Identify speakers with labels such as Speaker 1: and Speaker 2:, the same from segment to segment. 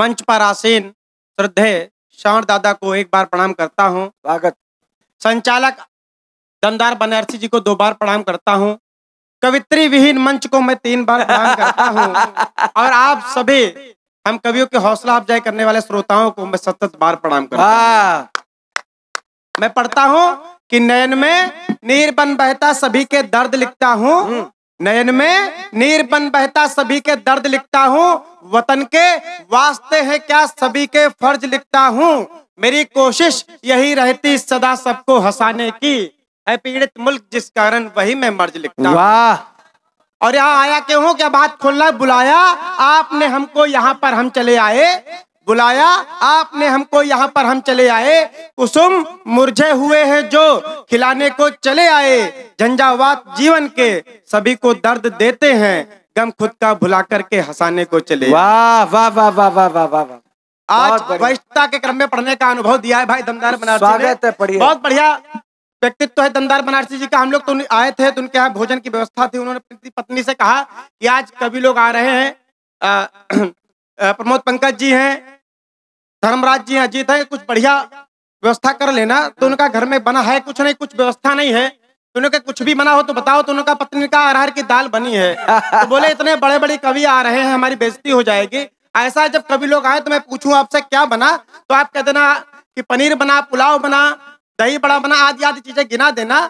Speaker 1: मंच पर आसीन श्रद्धे श्याम दादा को एक बार प्रणाम करता हूँ स्वागत संचालक दमदार बनारसी जी को दो बार प्रणाम करता हूँ कवित्री विहीन मंच को मैं तीन बार प्रणाम करता हूँ और आप सभी हम कवियों के हौसला अफजाई करने वाले श्रोताओं को मैं सतत बार प्रणाम करता हूँ मैं पढ़ता हूँ कि नयन में नीर बन बहता सभी के दर्द लिखता हूँ हम्म। नयन में बन बहता सभी के दर्द लिखता हूँ वतन के वास्ते है क्या सभी के फर्ज लिखता हूँ मेरी कोशिश यही रहती सदा सबको हंसाने की है पीड़ित मुल्क जिस कारण वही मैं मर्ज लिखता वाह और यहाँ आया क्यों क्या बात खोलना बुलाया आपने हमको यहाँ पर हम चले आए बुलाया आपने हमको यहाँ पर हम चले आए कुसुम मुरझे हुए हैं जो खिलाने को चले आए झंझावात जीवन के सभी को दर्द देते हैं गम खुद का भुला करके हंसाने को चले वाह वाह वाह वाह वाह वाह वाह आज वैश्यता के क्रम में पढ़ने का अनुभव दिया है भाई दमदार बनारसी बहुत बढ़िया व्यक्तित्व है दमदार बनारसी जी का हम लोग तो आए थे तो उनके यहाँ भोजन की व्यवस्था थी उन्होंने पत्नी से कहा कि आज कभी लोग आ रहे हैं प्रमोद पंकज जी हैं धर्मराज जी अजीत है कुछ बढ़िया व्यवस्था कर लेना तो उनका घर में बना है कुछ नहीं कुछ व्यवस्था नहीं है तो उनके कुछ भी बना हो तो बताओ तो उनका पत्नी का अरहर की दाल बनी है तो बोले इतने बड़े बड़े कवि आ रहे हैं हमारी बेजती हो जाएगी ऐसा जब कभी लोग आए तो मैं पूछूं आपसे क्या बना तो आप कह देना कि पनीर बना पुलाव बना दही बड़ा बना आदि आदि चीजें गिना देना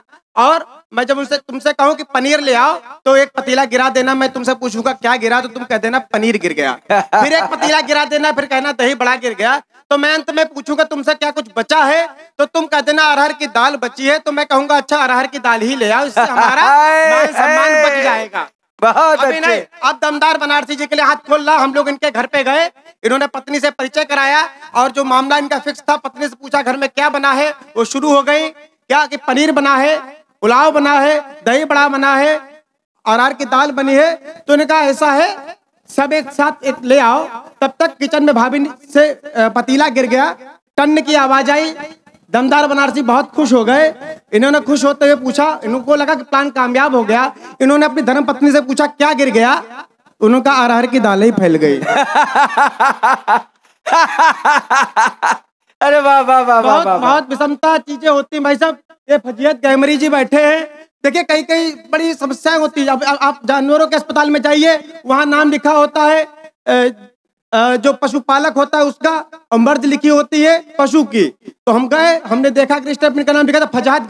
Speaker 1: और मैं जब उनसे तुमसे कहूँ कि पनीर ले आओ तो एक पतीला गिरा देना मैं तुमसे पूछूंगा क्या गिरा तो तुम कह देना पनीर गिर गया फिर एक पतीला गिरा देना फिर कहना दही बड़ा गिर गया तो मैं अंत में पूछूंगा तुमसे क्या कुछ बचा है तो तुम कह देना अरहर की दाल बची है तो मैं कहूंगा अच्छा अरहर की दाल ही ले आओ इससे हमारा सम्मान बहुत अभी नहीं अब दमदार बनारसी जी के लिए हाथ खोल रहा हम लोग इनके घर पे गए इन्होंने पत्नी से परिचय कराया और जो मामला इनका फिक्स था पत्नी से पूछा घर में क्या बना है वो शुरू हो गई क्या कि पनीर बना है पुलाव बना है दही बड़ा बना है अनार की दाल बनी है तो इनका ऐसा है सब एक साथ एक ले आओ तब तक किचन में भाभी से पतीला गिर गया टन की आवाज आई दमदार बनारसी बहुत खुश हो गए इन्होंने खुश होते हुए पूछा इनको लगा कि प्लान कामयाब हो गया इन्होंने अपनी धर्म पत्नी से पूछा क्या गिर गया उनका अरहर की दालें ही फैल गई अरे वाह वाह वाह बहुत बहुत विषमता चीजें होती भाई साहब ये फजीयत गैमरी जी बैठे हैं देखिए कई कई बड़ी समस्याएं होती है आप, आप जानवरों के अस्पताल में जाइए वहाँ नाम लिखा होता है जो पशुपालक होता है उसका मर्द लिखी होती है पशु की तो हम गए हमने देखा कि स्टेटमेंट का नाम लिखा था फजात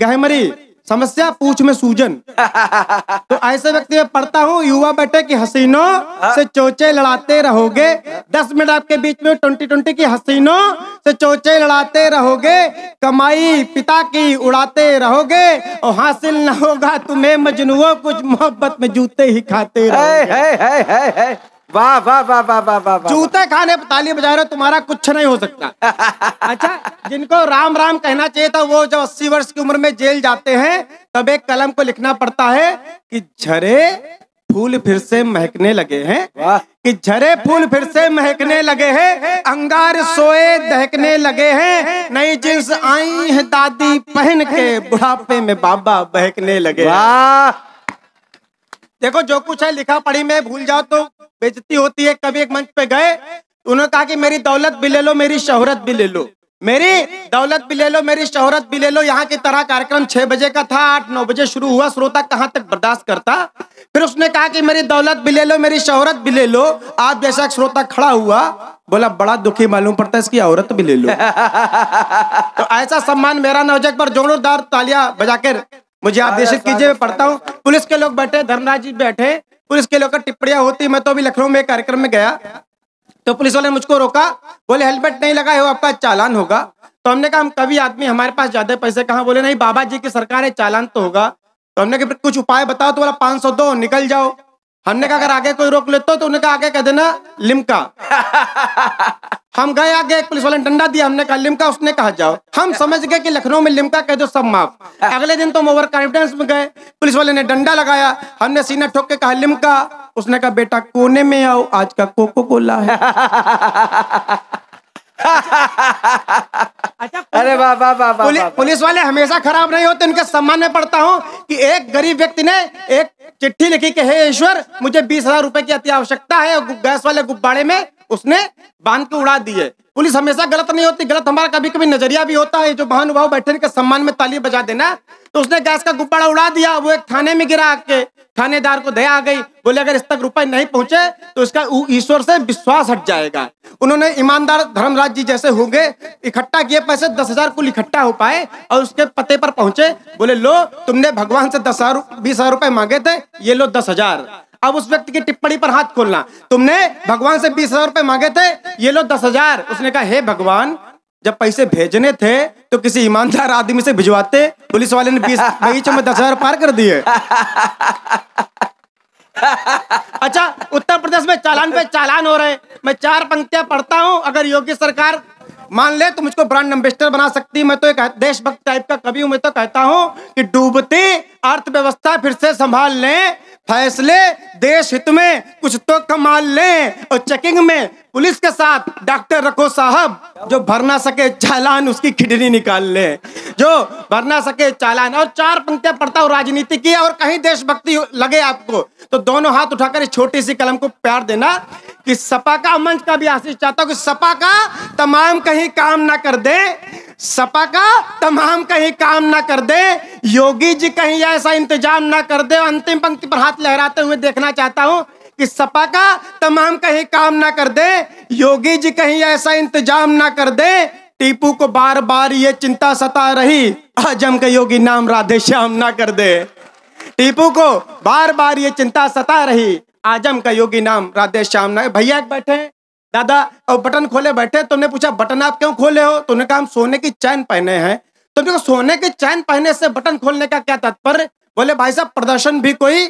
Speaker 1: गहमरी समस्या पूछ में सूजन तो ऐसे व्यक्ति में पढ़ता हूँ युवा बेटे की हसीनों से चोचे लड़ाते रहोगे दस मिनट आपके बीच में ट्वेंटी ट्वेंटी की हसीनों से चोचे लड़ाते रहोगे कमाई पिता की उड़ाते रहोगे और हासिल न होगा तुम्हें मजनुओं कुछ मोहब्बत में जूते ही खाते रहोगे है, है, है, है, है। वाह वाह वाह वाह वाह वाह जूते खाने ताली बजा रहे तुम्हारा कुछ नहीं हो सकता अच्छा जिनको राम राम कहना चाहिए था वो जब अस्सी वर्ष की उम्र में जेल जाते हैं तब एक कलम को लिखना पड़ता है कि झरे फूल फिर से महकने लगे हैं कि झरे फूल फिर से महकने लगे हैं अंगार सोए दहकने लगे हैं नई जींस आई है दादी पहन के बुढ़ापे में बाबा बहकने लगे देखो जो कुछ है लिखा पढ़ी में भूल जाओ तो बेजती होती है कभी एक मंच पे गए उन्होंने कहा कि मेरी दौलत भी ले लो मेरी शोहरत भी ले लो मेरी दौलत भी ले लो मेरी शोहरत भी ले लो यहाँ की तरह कार्यक्रम छह बजे का था आठ नौ बजे शुरू हुआ श्रोता कहाँ तक बर्दाश्त करता फिर उसने कहा कि मेरी दौलत भी ले लो मेरी शोहरत भी ले लो आप जैसा श्रोता खड़ा हुआ बोला बड़ा दुखी मालूम पड़ता है इसकी औरत भी ले लो तो ऐसा सम्मान मेरा नौजक पर जोरदार तालियां बजाकर मुझे आदेशित कीजिए पढ़ता हूँ पुलिस के लोग बैठे धर्मराज जी बैठे पुलिस के लोग टिप्पणियां होती मैं तो अभी लखनऊ में कार्यक्रम में गया तो पुलिस वाले मुझको रोका बोले हेलमेट नहीं लगाए हो आपका चालान होगा तो हमने कहा हम कभी आदमी हमारे पास ज्यादा पैसे कहा बोले नहीं बाबा जी की सरकार है चालान तो होगा तो हमने कहा कुछ उपाय बताओ तो बोला पांच सौ दो निकल जाओ हमने कहा अगर आगे कोई रोक लेते तो उन्हें कहा आगे कह देना लिमका हम गए आगे एक पुलिस वाले ने डंडा दिया हमने कहा लिमका उसने कहा जाओ हम समझ गए कि लखनऊ में लिमका कह दो सब माफ अगले दिन तो हम ओवर कॉन्फिडेंस में गए पुलिस वाले ने डंडा लगाया हमने सीना ठोक के कहा लिमका उसने कहा बेटा कोने में आओ आज का कोको कोला है अच्छा, अरे वाह वाह वाह पुलिस वाले हमेशा खराब नहीं होते इनके सम्मान में पड़ता हूँ कि एक गरीब व्यक्ति ने एक चिट्ठी लिखी कि हे ईश्वर मुझे बीस हजार रुपए की अति आवश्यकता है और गैस वाले गुब्बारे में उसने बांध के उड़ा दिए पुलिस हमेशा गलत नहीं होती गलत हमारा कभी कभी नजरिया भी होता है जो महानुभाव बैठे सम्मान में ताली बजा देना तो उसने गैस का गुब्बारा उड़ा दिया वो एक थाने में गिरा के थानेदार को दया आ गई बोले अगर इस तक रुपए नहीं पहुंचे तो इसका ईश्वर से विश्वास हट जाएगा उन्होंने ईमानदार धर्मराज जी जैसे होंगे इकट्ठा किए पैसे दस हजार कुल इकट्ठा हो पाए और उसके पते पर पहुंचे बोले लो तुमने भगवान से दस हजार बीस हजार रुपए मांगे थे ये लो दस हजार अब उस व्यक्ति की टिप्पणी पर हाथ खोलना तुमने भगवान से बीस हजार रुपए मांगे थे ये लो दस हजार उसने कहा हे भगवान जब पैसे भेजने थे तो किसी ईमानदार आदमी से भिजवाते पुलिस वाले ने बीस बीच में दस हजार पार कर दिए अच्छा उत्तर प्रदेश में चालान पे चालान हो रहे मैं चार पंक्तियां पढ़ता हूँ अगर योगी सरकार मान ले तो मुझको ब्रांड एम्बेसडर बना सकती मैं तो एक देशभक्त टाइप का कवि हूं मैं तो कहता हूँ कि डूबती अर्थव्यवस्था फिर से संभाल लें फैसले देश हित में कुछ तो कमाल लें और चेकिंग में पुलिस के साथ डॉक्टर रखो साहब जो भर ना सके चालान उसकी खिडनी निकाल ले जो भर ना सके चालान और चार पंक्तियां पढ़ता हूँ राजनीति की और कहीं देशभक्ति लगे आपको तो दोनों हाथ उठाकर इस छोटी सी कलम को प्यार देना कि सपा का मंच का भी आशीष चाहता हूँ कि सपा का तमाम कहीं काम ना कर दे सपा का तमाम कहीं काम ना कर दे योगी जी कहीं ऐसा इंतजाम ना कर दे अंतिम पंक्ति पर हाथ लहराते हुए देखना चाहता हूं कि सपा का तमाम कहीं काम ना कर दे योगी जी कहीं ऐसा इंतजाम ना कर दे टीपू को बार बार ये चिंता सता रही आजम का योगी नाम राधे श्याम ना कर दे टीपू को बार बार ये चिंता सता रही आजम का योगी नाम राधे श्याम ना भैया बैठे दादा बटन खोले बैठे तुमने पूछा बटन आप क्यों खोले हो तुमने तो कहा हम सोने की चैन पहने हैं तुमने तो देखो सोने की चैन पहने से बटन खोलने का क्या तात्पर्य बोले भाई साहब प्रदर्शन भी कोई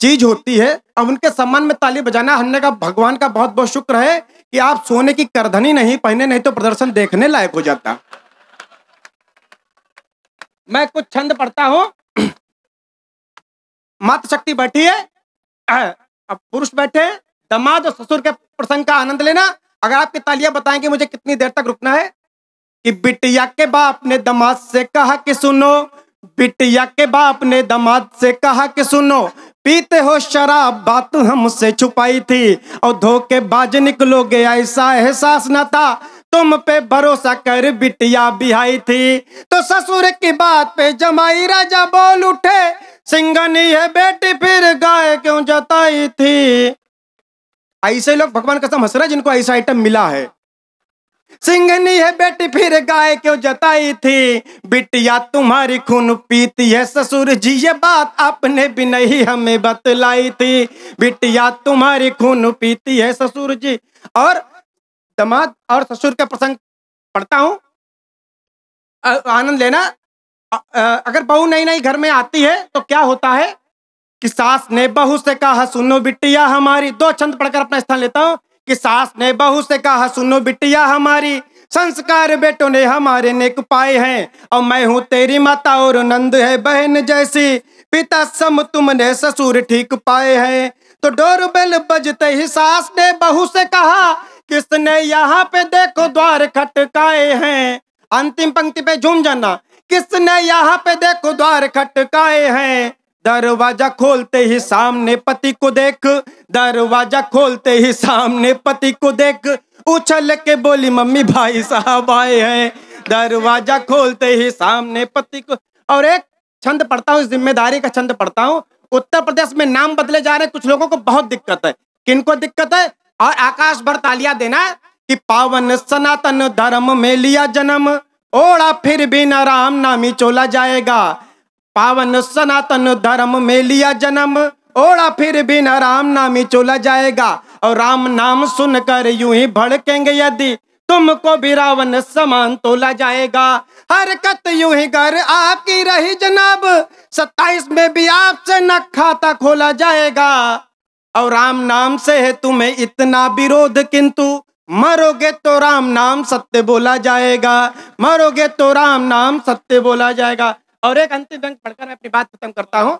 Speaker 1: चीज होती है अब उनके सम्मान में ताली बजाना हमने का भगवान का बहुत बहुत शुक्र है कि आप सोने की करधनी नहीं पहने नहीं तो प्रदर्शन देखने लायक हो जाता मैं कुछ छंद पढ़ता हूं मातृशक्ति शक्ति बैठी है अब पुरुष बैठे हैं दमाद और ससुर के प्रसंग का आनंद लेना अगर आपके तालियां बताएंगे मुझे कितनी देर तक रुकना है कि बिटिया के बाप ने दमाद से कहा कि सुनो बिटिया के बाप ने दमाद से कहा कि सुनो पीते हो शराब बात हमसे छुपाई थी और धोखे बाज निकलोगे ऐसा एहसास न था तुम पे भरोसा कर बिटिया बिहाई थी तो ससुर की बात पे जमाई राजा बोल उठे सिंगनी है बेटी फिर गाय क्यों जताई थी ऐसे लोग भगवान कसम हंस रहे जिनको ऐसा आइटम मिला है सिंगनी है बेटी फिर गाय क्यों जताई थी बिटिया तुम्हारी खून पीती है ससुर जी ये बात आपने भी नहीं हमें बतलाई थी बिटिया तुम्हारी खून पीती है ससुर जी और दमाद और ससुर के प्रसंग पढ़ता हूं आनंद लेना अगर बहू नई नई घर में आती है तो क्या होता है कि सास ने बहू से कहा सुनो बिटिया हमारी दो छंद पढ़कर अपना स्थान लेता हूँ कि सास ने बहू से कहा सुनो बिटिया हमारी संस्कार बेटों ने हमारे नेक पाए हैं और मैं हूँ तेरी माता और नंद है बहन जैसी पिता सम तुमने ससुर ठीक पाए हैं तो डोर बेल बजते ही सास ने बहू से कहा किसने यहाँ पे देखो द्वार खटकाए हैं अंतिम पंक्ति पे झूम जाना किसने यहाँ पे देखो द्वार खटकाए हैं दरवाजा खोलते ही सामने पति को देख दरवाजा खोलते ही सामने पति को देख उछल के बोली मम्मी भाई साहब आए हैं दरवाजा खोलते ही सामने पति को और एक छंद पढ़ता हूँ जिम्मेदारी का छंद पढ़ता हूँ उत्तर प्रदेश में नाम बदले जा रहे कुछ लोगों को बहुत दिक्कत है किनको दिक्कत है और आकाश भर तालिया देना कि पावन सनातन धर्म में लिया जन्म ओड़ा फिर भी न राम नामी चोला जाएगा पावन सनातन धर्म में लिया जन्म ओड़ा फिर भी न राम नामी चोला जाएगा और राम नाम सुनकर यूं ही भड़केंगे यदि तुमको भी रावण समान तोला जाएगा हरकत यूं ही घर आपकी रही जनाब सत्ताईस में भी आपसे न खाता खोला जाएगा और राम नाम से है तुम्हें इतना विरोध किंतु मरोगे तो राम नाम सत्य बोला जाएगा मरोगे तो राम नाम सत्य बोला जाएगा और एक अंतिम व्यंग पढ़कर मैं अपनी बात खत्म करता हूं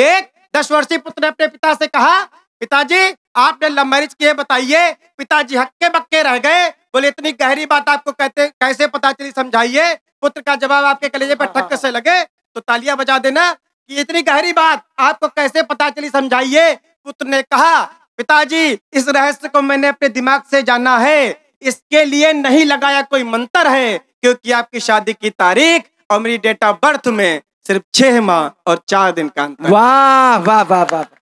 Speaker 1: एक दस वर्षीय पुत्र ने अपने पिता से कहा पिताजी आपने लव मैरिज किए बताइए पिताजी हक्के बक्के रह गए बोले इतनी गहरी बात आपको कहते कैसे पता चली समझाइए पुत्र का जवाब आपके कलेजे पर हाँ, हाँ, ठक्कर हाँ। से लगे तो तालियां बजा देना कि इतनी गहरी बात आपको कैसे पता चली समझाइए पुत्र ने कहा पिताजी इस रहस्य को मैंने अपने दिमाग से जाना है इसके लिए नहीं लगाया कोई मंत्र है क्योंकि आपकी शादी की तारीख और मेरी डेट ऑफ बर्थ में सिर्फ छह माह और चार दिन का वाह वाह वाह वाह